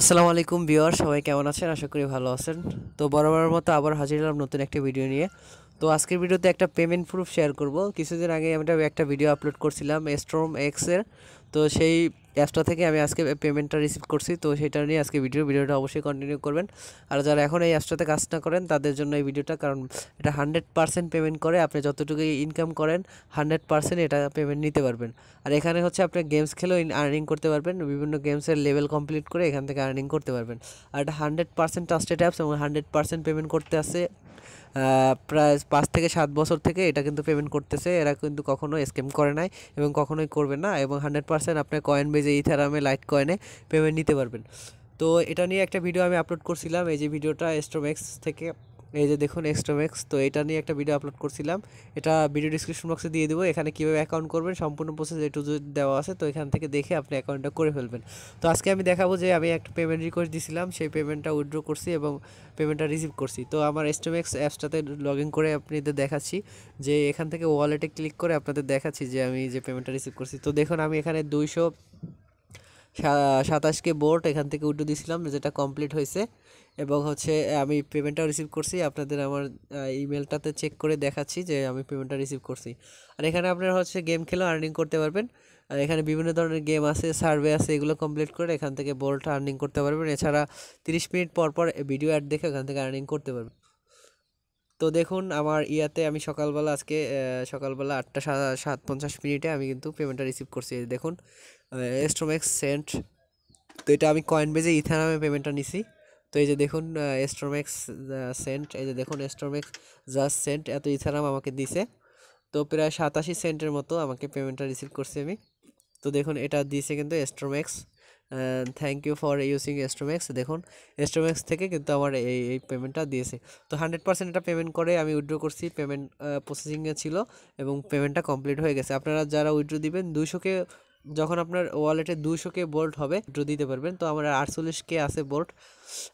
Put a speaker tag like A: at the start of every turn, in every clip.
A: আসসালামু আলাইকুম বিওয়ার সবাই কেমন আছেন আশা করি ভালো আছেন তো বরাবরের মতো আবার হাজির হলাম নতুন একটি ভিডিও নিয়ে তো আজকের ভিডিওতে একটা পেমেন্ট প্রুফ শেয়ার করব কিছুদিন আগে আমি একটা ভিডিও আপলোড করছিলাম স্ট্রম এক্সের তো সেই অ্যাপটা থেকে আমি আজকে পেমেন্টটা রিসিভ করছি তো সেটা নিয়ে আজকে ভিডিও ভিডিওটা অবশ্যই কন্টিনিউ করবেন আর যারা এখন এই অ্যাপসটাতে কাজ না করেন তাদের জন্য এই ভিডিওটা কারণ এটা হান্ড্রেড পার্সেন্ট পেমেন্ট করে আপনি যতটুকু ইনকাম করেন হান্ড্রেড পার্সেন্ট এটা পেমেন্ট নিতে পারবেন আর এখানে হচ্ছে আপনি গেমস খেলেও আর্নিং করতে পারবেন বিভিন্ন গেমসের লেভেল কমপ্লিট করে এখান থেকে আর্নিং করতে পারবেন আর এটা হান্ড্রেড পার্সেন্ট ট্রাস্টেড অ্যাপস এবং হান্ড্রেড পার্সেন্ট পেমেন্ট করতে আসে প্রায় পাঁচ থেকে সাত বছর থেকে এটা কিন্তু পেমেন্ট করতেছে এরা কিন্তু কখনো স্ক্যাম করে নাই এবং কখনোই করবে না এবং হান্ড্রেড পারসেন্ট আপনার কয়েন বেজে ইথারামে লাইট কয়েনে পেমেন্ট নিতে পারবেন তো এটা নিয়ে একটা ভিডিও আমি আপলোড করছিলাম এই যে ভিডিওটা স্ট্রোম্যাক্স থেকে এই যে দেখুন এক্সট্রোম্যাক্স তো এটা নিয়ে একটা ভিডিও আপলোড করছিলাম এটা ভিডিও ডিসক্রিপশন বক্সে দিয়ে দেবো এখানে কীভাবে অ্যাকাউন্ট করবেন সম্পূর্ণ প্রসেস এটু টু দেওয়া আছে তো এখান থেকে দেখে আপনি অ্যাকাউন্টটা করে ফেলবেন তো আজকে আমি দেখাবো যে আমি একটা পেমেন্ট রিকোয়েস্ট দিয়েছিলাম সেই পেমেন্টটা উইড্রো করছি এবং পেমেন্টটা রিসিভ করছি তো আমার এক্সট্রোম্যাক্স অ্যাপসটাতে লগ ইন করে আপনাদের দেখাচ্ছি যে এখান থেকে ওয়ালেটে ক্লিক করে আপনাদের দেখাচ্ছি যে আমি যে পেমেন্টটা রিসিভ করছি তো দেখুন আমি এখানে দুইশো সাতাশকে বোর্ড এখান থেকে উইডো দিয়েছিলাম যেটা কমপ্লিট হয়েছে এবং হচ্ছে আমি পেমেন্টটা রিসিভ করছি আপনাদের আমার ইমেলটাতে চেক করে দেখাচ্ছি যে আমি পেমেন্টটা রিসিভ করছি আর এখানে আপনারা হচ্ছে গেম খেলেও আর্নিং করতে পারবেন আর এখানে বিভিন্ন ধরনের গেম আছে সার্ভে আছে এগুলো কমপ্লিট করে এখান থেকে বোল্ট আর্নিং করতে পারবেন এছাড়া তিরিশ মিনিট পর পর ভিডিও অ্যাড দেখে এখান থেকে আর্নিং করতে পারবেন তো দেখুন আমার ইয়াতে আমি সকালবেলা আজকে সকালবেলা আটটা সাত পঞ্চাশ মিনিটে আমি কিন্তু পেমেন্টটা রিসিভ করছি দেখুন এস্ট্রোম্যাক্স সেন্ট তো এটা আমি কয়েন বেজে ইথা নামে পেমেন্টটা নিছি তো এই যে দেখুন এস্ট্রোম্যাক্স সেন্ট এই যে দেখুন এস্ট্রোম্যাক্স জাস্ট সেন্ট এত ইথারাম আমাকে দিছে তো প্রায় সাতাশি সেন্টের মতো আমাকে পেমেন্টটা রিসিভ করছি আমি তো দেখুন এটা দিয়েছে কিন্তু Astromax thank you for using Astromax দেখুন এস্ট্রোম্যাক্স থেকে কিন্তু আমার এই এই পেমেন্টটা দিয়েছে তো হান্ড্রেড পার্সেন্ট এটা পেমেন্ট করে আমি উইড্রো করছি পেমেন্ট প্রসেসিংয়ে ছিল এবং পেমেন্টটা কমপ্লিট হয়ে গেছে আপনারা যারা উইড্রো দিবেন দুশোকে যখন আপনার ওয়ালেটে দুশো কে বোল্ট হবে ড্রো দিতে পারবেন তো আমার আটচল্লিশ কে আছে বোল্ট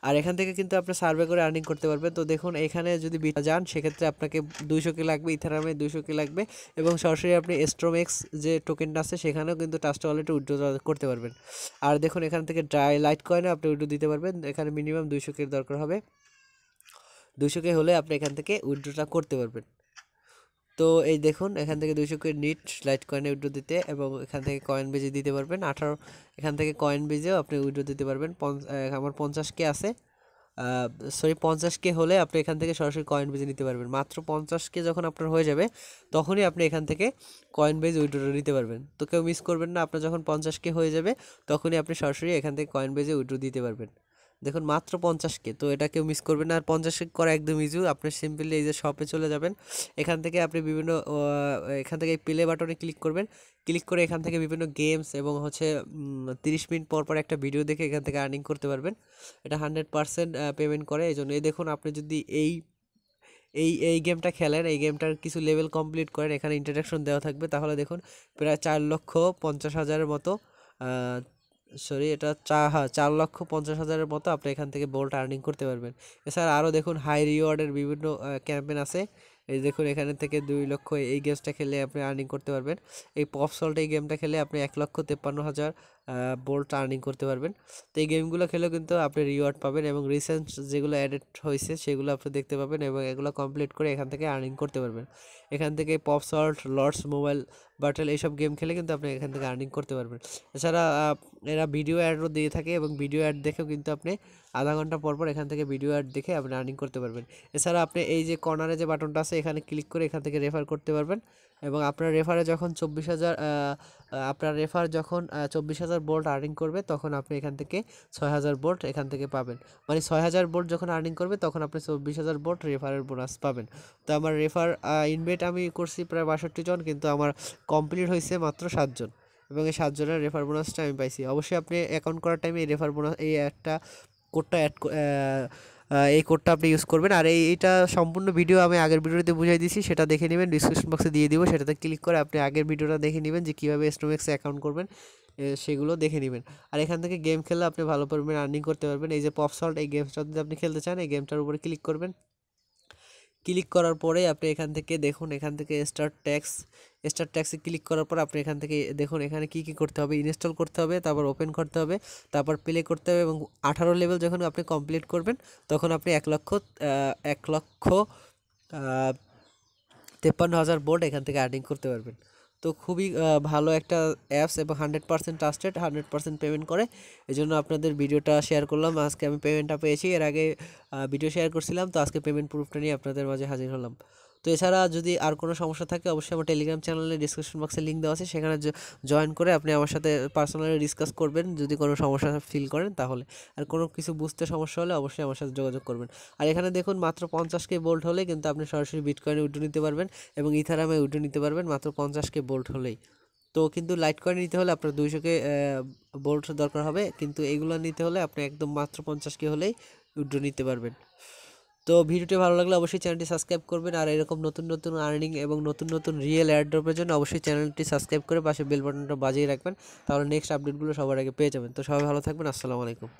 A: আর এখান থেকে কিন্তু আপনি সার্ভে করে আর্নিং করতে পারবেন তো দেখুন এখানে যদি যান সেক্ষেত্রে আপনাকে কে লাগবে ইথারামে কে লাগবে এবং সরাসরি আপনি স্ট্রোমেক্স যে টোকেনটা আছে সেখানেও কিন্তু টাস্ট ওয়ালেটে উইড্রো করতে পারবেন আর দেখুন এখান থেকে ড্রাই লাইট কয়েনে আপনি উইড্রো দিতে পারবেন এখানে মিনিমাম কে দরকার হবে কে হলে আপনি এখান থেকে উইড্রোটা করতে পারবেন তো এই দেখুন এখান থেকে দুইশো করে নিট লাইট কয়েনে উইড্রো দিতে এবং এখান থেকে কয়েন বেজে দিতে পারবেন আঠারো এখান থেকে কয়েন বেজেও আপনি উইড্রো দিতে পারবেন আমার পঞ্চাশ কে আছে সরি পঞ্চাশ কে হলে আপনি এখান থেকে সরাসরি কয়েন বেজে নিতে পারবেন মাত্র পঞ্চাশ কে যখন আপনার হয়ে যাবে তখনই আপনি এখান থেকে কয়েন বেজ উইড্রো নিতে পারবেন তো কেউ মিস করবেন না আপনার যখন পঞ্চাশ কে হয়ে যাবে তখনই আপনি সরাসরি এখান থেকে কয়েন বেজে উইড্রো দিতে পারবেন দেখুন মাত্র পঞ্চাশকে তো এটা কেউ মিস করবেন আর পঞ্চাশকে করা একদম ইজি আপনি সিম্পলি এই যে শপে চলে যাবেন এখান থেকে আপনি বিভিন্ন এখান থেকে প্লে বাটনে ক্লিক করবেন ক্লিক করে এখান থেকে বিভিন্ন গেমস এবং হচ্ছে তিরিশ মিনিট পর পর একটা ভিডিও দেখে এখান থেকে আর্নিং করতে পারবেন এটা হান্ড্রেড পারসেন্ট পেমেন্ট করে এই জন্য এই দেখুন আপনি যদি এই এই এই গেমটা খেলেন এই গেমটার কিছু লেভেল কমপ্লিট করেন এখানে ইন্ট্রোডাকশন দেওয়া থাকবে তাহলে দেখুন প্রায় চার লক্ষ পঞ্চাশ হাজারের মতো সরি এটা চা হ্যাঁ চার লক্ষ পঞ্চাশ হাজারের মতো আপনি এখান থেকে বোল্ট আর্নিং করতে পারবেন এছাড়া আরও দেখুন হাই রিওয়ার্ডের বিভিন্ন ক্যাম্পেন আছে এই দেখুন এখানে থেকে দুই লক্ষ এই গেমসটা খেলে আপনি আর্নিং করতে পারবেন এই পপ সল্ট এই গেমটা খেলে আপনি এক লক্ষ তেপ্পান্ন হাজার বল টার্নিং করতে পারবেন তো এই গেমগুলো খেলেও কিন্তু আপনি রিওয়ার্ড পাবেন এবং রিসেন্ট যেগুলো অ্যাডেড হয়েছে সেগুলো আপনি দেখতে পাবেন এবং এগুলো কমপ্লিট করে এখান থেকে আর্নিং করতে পারবেন এখান থেকে pop slots Lords Mobile battle এইসব গেম খেলে কিন্তু আপনি এখান থেকে আর্নিং করতে পারবেন এছাড়া এরা ভিডিও অ্যাডও দিয়ে থাকে এবং ভিডিও অ্যাড দেখেও কিন্তু আপনি আধা ঘন্টা পরপর এখান থেকে ভিডিও অ্যাড দেখে আপনি আর্নিং করতে পারবেন এছাড়া আপনি এই যে কর্নারে যে বাটনটা আছে এখানে ক্লিক করে এখান থেকে রেফার করতে পারবেন এবং আপনার রেফারে যখন চব্বিশ হাজার আপনার রেফার যখন চব্বিশ হাজার বোল্ট আর্নিং করবে তখন আপনি এখান থেকে ছয় হাজার বোল্ট এখান থেকে পাবেন মানে ছয় হাজার বোল্ট যখন আর্নিং করবে তখন আপনি চব্বিশ হাজার বোল্ট রেফারের বোনাস পাবেন তো আমার রেফার ইনভেট আমি করছি প্রায় বাষট্টি জন কিন্তু আমার কমপ্লিট হয়েছে মাত্র সাতজন এবং এই সাতজনের রেফার বোনাসটা আমি পাইছি অবশ্যই আপনি অ্যাকাউন্ট করার টাইমে এই রেফার বোনাস এই একটা কোডটা অ্যাড এই কোডটা আপনি ইউজ করবেন আর এইটা সম্পূর্ণ ভিডিও আমি আগের ভিডিওতে বুঝাই দিছি সেটা দেখে নেবেন ডিসক্রিপশন বক্সে দিয়ে দিব সেটাতে ক্লিক করে আপনি আগের ভিডিওটা দেখে নেবেন যে কীভাবে স্টোমেক্সে অ্যাকাউন্ট করবেন সেগুলো দেখে নেবেন আর এখান থেকে গেম খেলে আপনি ভালো পরিমাণে আর্নিং করতে পারবেন এই যে পপসল্ট এই গেমসটা যদি আপনি খেলতে চান এই গেমটার উপরে ক্লিক করবেন ক্লিক করার পরে আপনি এখান থেকে দেখুন এখান থেকে স্টার্ট ট্যাক্স স্টার ট্যাক্সে ক্লিক করার পর আপনি এখান থেকে দেখুন এখানে কি কি করতে হবে ইনস্টল করতে হবে তারপর ওপেন করতে হবে তারপর প্লে করতে হবে এবং আঠারো লেভেল যখন আপনি কমপ্লিট করবেন তখন আপনি এক লক্ষ এক লক্ষ তেপ্পান্ন হাজার বোর্ড এখান থেকে আর্নিং করতে পারবেন তো খুবই ভালো একটা অ্যাপস এবং hundred percent trusted hundred percent payment করে এই জন্য আপনাদের ভিডিওটা শেয়ার করলাম আজকে আমি পেমেন্টটা পেয়েছি এর আগে ভিডিও শেয়ার করছিলাম তো আজকে পেমেন্ট প্রুফটা নিয়ে আপনাদের মাঝে হাজির হলাম তো এছাড়া যদি আর কোনো সমস্যা থাকে অবশ্যই আমার টেলিগ্রাম চ্যানেলে ডিসক্রিপশন বক্সে লিঙ্ক দেওয়া আছে সেখানে জয়েন করে আপনি আমার সাথে পার্সোনালি ডিসকাস করবেন যদি কোনো সমস্যা ফিল করেন তাহলে আর কোনো কিছু বুঝতে সমস্যা হলে অবশ্যই আমার সাথে যোগাযোগ করবেন আর এখানে দেখুন মাত্র পঞ্চাশকে বোল্ট হলে কিন্তু আপনি সরাসরি বিটকয়েনে উঠে নিতে পারবেন এবং ইথারামে উঠে নিতে পারবেন মাত্র পঞ্চাশকে বোল্ট হলেই তো কিন্তু লাইট কয়েন নিতে হলে আপনার দুইশোকে বোল্ট দরকার হবে কিন্তু এগুলো নিতে হলে আপনি একদম মাত্র পঞ্চাশকে হলেই উইড্রো নিতে পারবেন তো ভিডিওটি ভালো লাগলে অবশ্যই চ্যানেলটি সাবস্ক্রাইব করবেন আর এরকম নতুন নতুন আর্নিং এবং নতুন নতুন রিয়েল অ্যাড্রপের জন্য অবশ্যই চ্যানেলটি সাবস্ক্রাইব করে পাশে বেল বাটনটা বাজিয়ে রাখবেন তাহলে নেক্সট আপডেটগুলো সবার আগে পেয়ে যাবেন তো সবাই ভালো থাকবেন আসসালামু আলাইকুম